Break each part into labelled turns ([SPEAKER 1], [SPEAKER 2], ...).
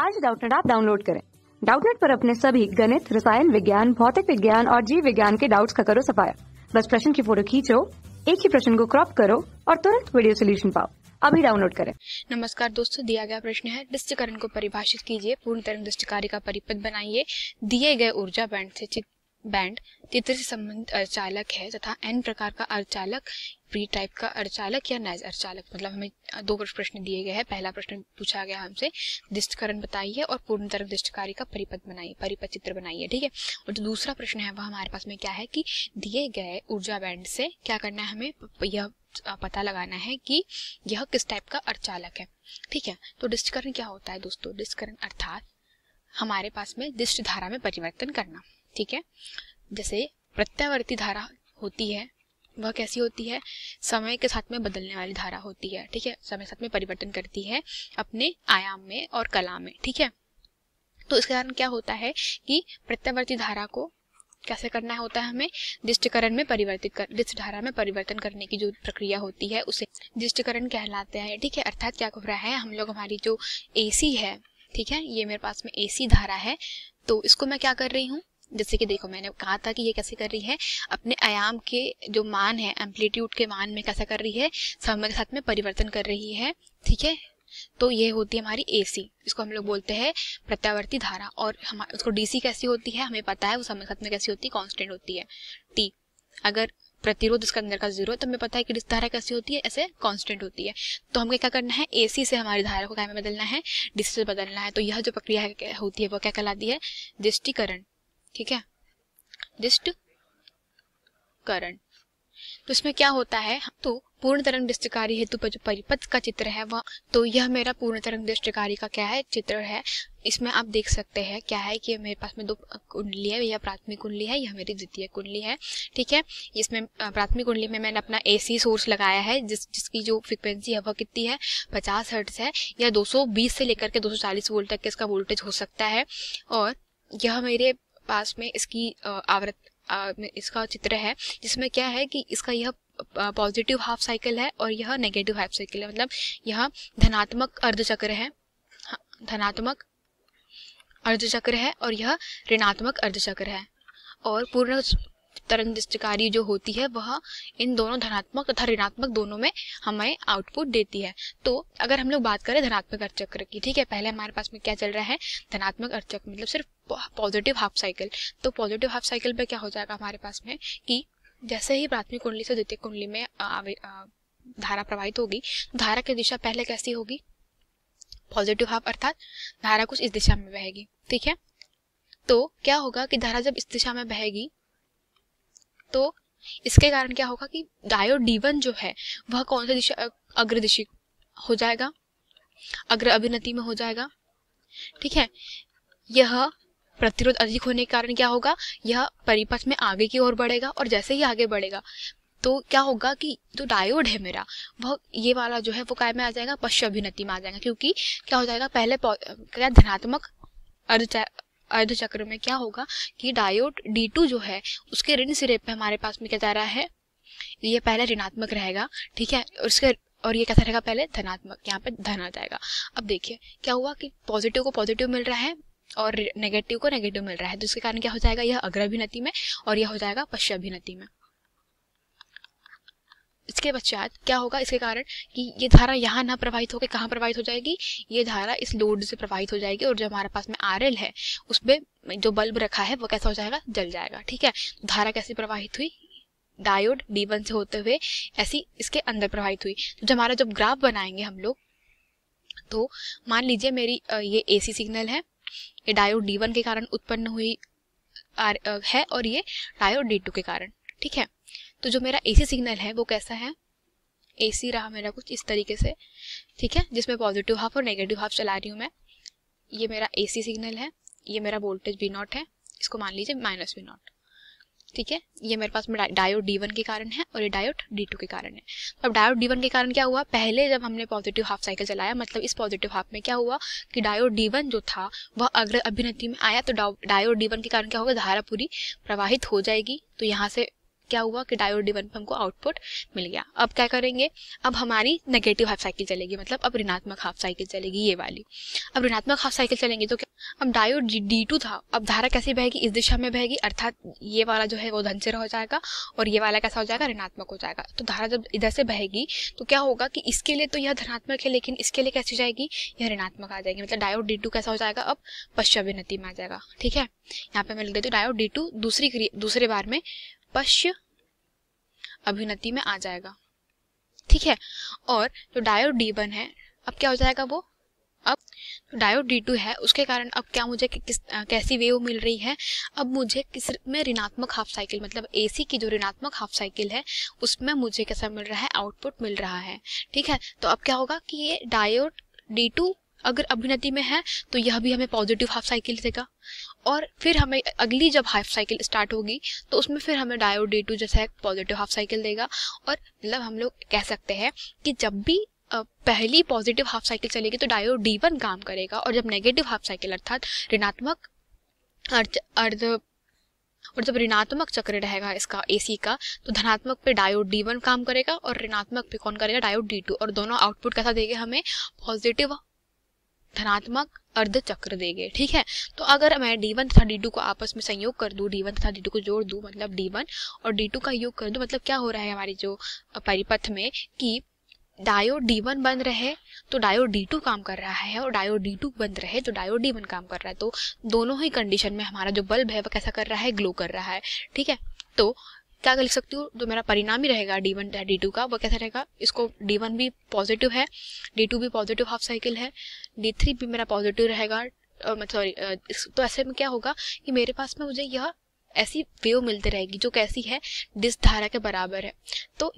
[SPEAKER 1] आज डाउटनेट आप डाउनलोड करें डाउटनेट पर अपने सभी गणित रसायन विज्ञान भौतिक विज्ञान और जीव विज्ञान के डाउट्स का करो सफाया बस प्रश्न की फोटो खींचो एक ही प्रश्न को क्रॉप करो और तुरंत वीडियो सोल्यूशन पाओ अभी डाउनलोड करें नमस्कार दोस्तों दिया गया प्रश्न है दृष्टिकरण को परिभाषित कीजिए पूर्ण तरंग दृष्टिकारी का परिपथ बनाइए दिए गए ऊर्जा बैंड से बैंड तितर से संबंधित अर्चालक है तथा एन प्रकार का अर्चालक प्री टाइप का अर्चालक या नैज अर्चालक मतलब हमें दो प्रश्न दिए गए हैं पहला प्रश्न पूछा गया हमसे दिष्टकरण बताइए और पूर्ण तरफ का परिपथ बनाइए परिपथ चित्र बनाइए ठीक है और जो दूसरा प्रश्न है वह हमारे पास में क्या है कि दिए गए ऊर्जा बैंड से क्या करना है हमें यह पता लगाना है कि यह किस टाइप का अर्चालक है ठीक है तो डिस्टकरण क्या होता है दोस्तों डिस्टकरण अर्थात हमारे पास में दिष्ट धारा में परिवर्तन करना ठीक है जैसे प्रत्यावर्ती धारा होती है वह कैसी होती है समय के साथ में बदलने वाली धारा होती है ठीक है समय के साथ में परिवर्तन करती है अपने आयाम में और कला में ठीक है तो इसके कारण क्या होता है कि प्रत्यावर्ती धारा को कैसे करना होता है हमें दिष्टकरण में परिवर्तित कर दिष्ट धारा में परिवर्तन करने की जो प्रक्रिया होती है उसे दिष्टकरण कहलाते हैं ठीक है अर्थात क्या हो रहा है हम लोग हमारी जो एसी है ठीक है ये मेरे पास में ए धारा है तो इसको मैं क्या कर रही हूँ जैसे कि देखो मैंने कहा था कि ये कैसे कर रही है अपने आयाम के जो मान है एम्पलीट्यूड के मान में कैसा कर रही है समय के साथ में परिवर्तन कर रही है ठीक है तो ये होती है हमारी एसी इसको हम लोग बोलते हैं प्रत्यावर्ती धारा और हम उसको डीसी कैसी होती है हमें पता है वो समय साथ में कैसी होती है कॉन्स्टेंट होती है टी अगर प्रतिरोध इसका अंदर का जीरो तो हमें पता है कि धारा कैसी होती है ऐसे कांस्टेंट होती है तो हमें क्या करना है एसी से हमारी धारा को क्या में बदलना है डिसी से बदलना है तो यह जो प्रक्रिया होती है वो क्या कहलाती है दृष्टिकरण ठीक है दृष्टिकरण तो इसमें क्या होता है तो पूर्ण तरंग दृष्टिकारी हेतु पर जो परिपथ का चित्र है वह तो यह मेरा पूर्ण तरंग दृष्टिकारी का क्या है चित्र है इसमें आप देख सकते हैं क्या है कि मेरे पास में दो कुंडली है यह प्राथमिक कुंडली है यह मेरी द्वितीय कुंडली है ठीक है इसमें प्राथमिक कुंडली में मैंने अपना एसी सोर्स लगाया है जिस जिसकी जो फ्रिक्वेंसी है वह कितनी है पचास हर्ट्स है या दो से लेकर के दो वोल्ट तक इसका वोल्टेज हो सकता है और यह मेरे पास में इसकी आवृत्ति इसका चित्र है जिसमें क्या है कि इसका यह पॉजिटिव हाफ साइकिल है और यह नेगेटिव हाफ साइकिल है मतलब यह धनात्मक अर्धचक्र है हाँ, धनात्मक अर्धचक्र है और यह ऋणात्मक अर्धचक्र है और पूर्ण तरंग दृष्टिकारी जो होती है वह इन दोनों धनात्मक तथा ऋणात्मक दोनों में हमें आउटपुट देती है तो अगर हम लोग बात करें धनात्मक अर्धचक्र की ठीक है पहले हमारे पास में क्या चल रहा है धनात्मक अर्धचक्र मतलब सिर्फ पॉजिटिव हाफ साइकिल तो पॉजिटिव हाफ साइकिल पर क्या हो जाएगा हमारे पास में कि जैसे ही प्राथमिक कुंडली से द्वितीय कुंडली में धारा प्रवाहित होगी धारा की दिशा पहले कैसी होगी पॉजिटिव हाफ अर्थात धारा कुछ इस दिशा में बहेगी ठीक है तो क्या होगा कि धारा जब इस दिशा में बहेगी तो इसके कारण क्या होगा कि डायोड डी1 जो है वह कौन सा दिशा अग्र दिशी हो जाएगा अग्र अभिनति में हो जाएगा ठीक है यह प्रतिरोध अधिक होने के कारण क्या होगा यह परिपथ में आगे की ओर बढ़ेगा और जैसे ही आगे बढ़ेगा तो क्या होगा कि जो डायोड है मेरा वह ये वाला जो है वो काय में आ जाएगा पश्चिम अभिनति में आ जाएगा क्योंकि क्या हो जाएगा पहले क्या धनात्मक अर्ध अर्ध चक्र में क्या होगा कि डायोड D2 जो है उसके ऋण सिरे पे हमारे पास में क्या जा रहा है ये पहले ऋणात्मक रहेगा ठीक है उसके और ये कैसा रहेगा पहले धनात्मक यहाँ पे धन आ जाएगा अब देखिए क्या हुआ कि पॉजिटिव को पॉजिटिव मिल रहा है और नेगेटिव को नेगेटिव मिल रहा है जिसके तो कारण क्या हो जाएगा यह अग्रभिनति में और यह हो जाएगा पश्चाभिनति में इसके पश्चात क्या होगा इसके कारण कि ये धारा यहाँ ना प्रवाहित होकर कहाँ प्रवाहित हो जाएगी ये धारा इस लोड से प्रवाहित हो जाएगी और जो हमारे पास में आर है उस पर जो बल्ब रखा है वो कैसा हो जाएगा जल जाएगा ठीक है धारा कैसे प्रवाहित हुई डायोड डी वन से होते हुए ऐसी इसके अंदर प्रवाहित हुई तो जो हमारा जब ग्राफ बनाएंगे हम लोग तो मान लीजिए मेरी ये सी सिग्नल है ये डायोड डी वन के कारण उत्पन्न हुई आर है और ये डायोड डी टू के कारण ठीक है तो जो मेरा एसी सिग्नल है वो कैसा है एसी रहा मेरा कुछ इस तरीके से ठीक है जिसमें पॉजिटिव हाफ और नेगेटिव हाफ चला रही हूँ मैं ये मेरा एसी सिग्नल है ये मेरा वोल्टेज बी नॉट है इसको मान लीजिए माइनस बी नॉट ठीक है ये मेरे पास में डायोड डी वन के कारण है और ये डायोड डी टू के कारण है तो अब डायोड डी वन के कारण क्या हुआ पहले जब हमने पॉजिटिव हाफ साइकिल चलाया मतलब इस पॉजिटिव हाफ में क्या हुआ कि डायोड डी वन जो था वह अग्र अभिनति में आया तो डायोड डी वन के कारण क्या होगा धारा पूरी प्रवाहित हो जाएगी तो यहाँ से क्या हुआ कि डायोड डी वन पर हमको आउटपुट मिल गया अब क्या करेंगे अब हमारी नेगेटिव हाफ साइकिल चलेगी मतलब अब ऋणात्मक हाफ साइकिल चलेगी ये वाली अब ऋणात्मक हाफ साइकिल चलेंगे तो क्या अब डायोड डी टू था अब धारा कैसे बहेगी इस दिशा में बहेगी अर्थात ये वाला जो है वो धनसिर हो जाएगा और ये वाला कैसा हो जाएगा ऋणात्मक हो जाएगा तो धारा जब इधर से बहेगी तो क्या होगा कि इसके लिए तो यह धनात्मक है लेकिन इसके लिए कैसी जाएगी यह ऋणात्मक आ जाएगी मतलब डायोड डी टू कैसा हो जाएगा अब पश्चिमी पश्चाभिनति में आ जाएगा ठीक है यहाँ पे मैं लिख देती हूँ डायोड डी टू दूसरी दूसरे बार में पश्य अभिनति में आ जाएगा ठीक है और जो डायोड डी वन है अब क्या हो जाएगा वो अब डायोड डी टू है उसके कारण अब क्या मुझे कि, किस आ, कैसी वेव मिल रही है अब मुझे किस में ऋणात्मक हाफ साइकिल मतलब एसी की जो ऋणात्मक हाफ साइकिल है उसमें मुझे कैसा मिल रहा है आउटपुट मिल रहा है ठीक है तो अब क्या होगा कि ये डायोड डी टू अगर अभिनति में है तो यह भी हमें पॉजिटिव हाफ साइकिल देगा और फिर हमें अगली जब हाफ साइकिल स्टार्ट होगी तो उसमें फिर हमें डायोड डी टू जैसा एक पॉजिटिव हाफ साइकिल देगा और मतलब हम लोग कह सकते हैं कि जब भी पहली पॉजिटिव हाफ साइकिल चलेगी तो डायोड डी वन काम करेगा और जब नेगेटिव हाफ साइकिल अर्थात ऋणात्मक अर्ध और जब मतलब ऋणात्मक चक्र रहेगा इसका एसी का तो धनात्मक पे डायोड डी वन काम करेगा और ऋणात्मक पे कौन करेगा डायोड डी टू और दोनों आउटपुट कैसा देगा हमें पॉजिटिव धनात्मक अर्ध चक्र देंगे ठीक है तो अगर मैं डी वन तथा डी टू को आपस में संयोग कर दूँ डी वन तथा डी टू को जोड़ दूँ मतलब डी वन और डी टू का योग कर दूँ मतलब क्या हो रहा है हमारी जो परिपथ में कि डायोड डी वन बंद रहे तो डायोड डी टू काम कर रहा है और डायोड डी टू बंद रहे तो डायोड डी वन काम कर रहा है तो दोनों ही कंडीशन में हमारा जो बल्ब है वो कैसा कर रहा है ग्लो कर रहा है ठीक है तो क्या लिख सकती हूँ जो मेरा परिणाम ही रहेगा डी वन डी टू का वो कैसा रहेगा इसको डी वन भी पॉजिटिव है डी टू भी पॉजिटिव हाफ साइकिल है डी थ्री भी मेरा पॉजिटिव रहेगा सॉरी तो ऐसे में क्या होगा कि मेरे पास में मुझे यह ऐसी वेव मिलती रहेगी जो कैसी है डिस धारा के बराबर है तो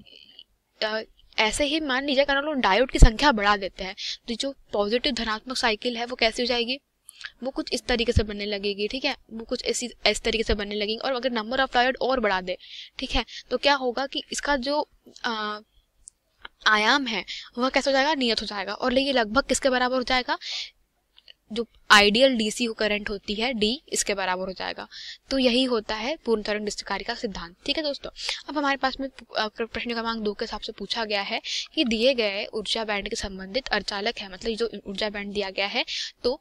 [SPEAKER 1] आ, ऐसे ही मान लीजिए अगर हम लोग डायोड की संख्या बढ़ा देते हैं तो जो पॉजिटिव धनात्मक साइकिल है वो कैसी हो जाएगी वो कुछ इस तरीके से बनने लगेगी ठीक है वो कुछ ऐसी इस तरीके से बनने लगेगी और अगर नंबर ऑफ डायोड और बढ़ा दे ठीक है तो क्या होगा कि इसका जो आ, आयाम है वह कैसा हो जाएगा नियत हो जाएगा और ये लगभग किसके बराबर हो जाएगा जो आइडियल डीसी करंट होती है डी इसके बराबर हो जाएगा तो यही होता है पूर्ण तरंग निश्चितकारी का सिद्धांत ठीक है दोस्तों अब हमारे पास में प्रश्न क्रमांक दो के हिसाब से पूछा गया है कि दिए गए ऊर्जा बैंड के संबंधित अर्चालक है मतलब जो ऊर्जा बैंड दिया गया है तो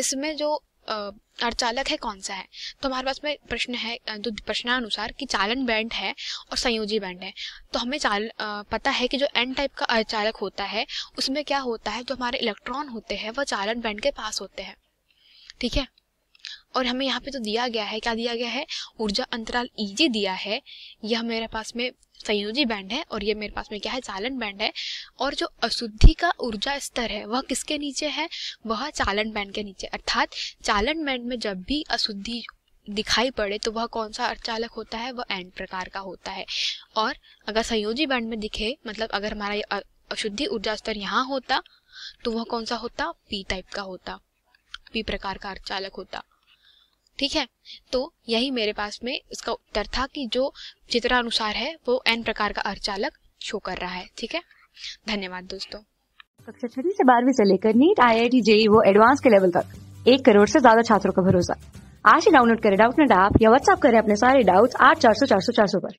[SPEAKER 1] इसमें जो अड़चालक है कौन सा है तो हमारे पास में प्रश्न है जो प्रश्नानुसार कि चालन बैंड है और संयोजी बैंड है तो हमें चाल पता है कि जो एन टाइप का अड़चालक होता है उसमें क्या होता है जो हमारे इलेक्ट्रॉन होते हैं वह चालन बैंड के पास होते हैं ठीक है और हमें यहाँ पे तो दिया गया है क्या दिया गया है ऊर्जा अंतराल ईजी दिया है यह मेरे पास में संयोजी बैंड है और ये मेरे पास में क्या है चालन बैंड है और जो अशुद्धि का ऊर्जा स्तर है वह किसके नीचे है वह चालन बैंड के नीचे अर्थात चालन बैंड में जब भी अशुद्धि दिखाई पड़े तो वह कौन सा चालक होता है वह एंड प्रकार का होता है और अगर संयोजी बैंड में दिखे मतलब अगर हमारा अशुद्धि ऊर्जा स्तर यहाँ होता तो वह कौन सा होता पी टाइप का होता पी प्रकार का चालक होता ठीक है तो यही मेरे पास में इसका उत्तर था कि जो चित्रानुसार है वो एन प्रकार का अर्चालक शो कर रहा है ठीक है धन्यवाद दोस्तों कक्षा छठी से बारहवीं से लेकर NEET I I T JEE वो एडवांस के लेवल तक एक करोड़ से ज्यादा छात्रों का भरोसा आज ही डाउनलोड करें डाउट नेट ऐप या व्हाट्सअप करें अपने सारे डाउट्स आठ चार सौ चार सौ चार सौ पर